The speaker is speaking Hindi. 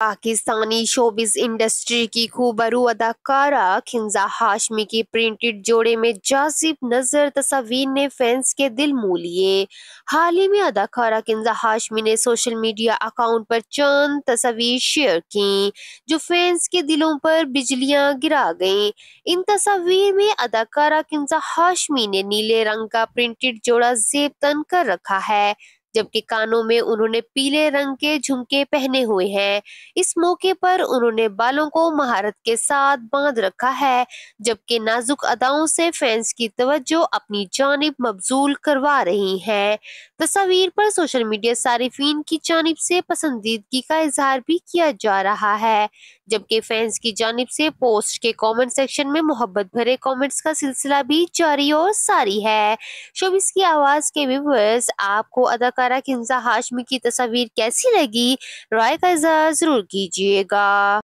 पाकिस्तानी शोबिस इंडस्ट्री की खूबरू अदाकारा खिंजा हाशमी की प्रिंटेड जोड़े में जासिब नजर तस्वीर ने फैंस के दिल मू लिए हाल ही में अदाकारा खिंजा हाशमी ने सोशल मीडिया अकाउंट पर चंद तस्वीर शेयर की जो फैंस के दिलों पर बिजलियां गिरा गईं इन तस्वीर में अदाकारा खिंजा हाशमी ने नीले रंग का प्रिंटेड जोड़ा जेब तन कर रखा है जबकि कानों में उन्होंने पीले रंग के झुमके पहने हुए हैं इस मौके पर उन्होंने बालों को महारत के साथ बांध रखा है जबकि नाजुक अदाओं से फैंस की तवज्जो अपनी जानब मबजूल करवा रही है तस्वीर पर सोशल मीडिया सार्फिन की जानब से पसंदीदगी का इजहार भी किया जा रहा है जबकि फैंस की जानब से पोस्ट के कमेंट सेक्शन में मोहब्बत भरे कमेंट्स का सिलसिला भी जारी और सारी है शोबिस की आवाज के व्यूवर्स आपको अदाकारा किंजा हाशमी की तस्वीर कैसी लगी राय का इजहार जरूर कीजिएगा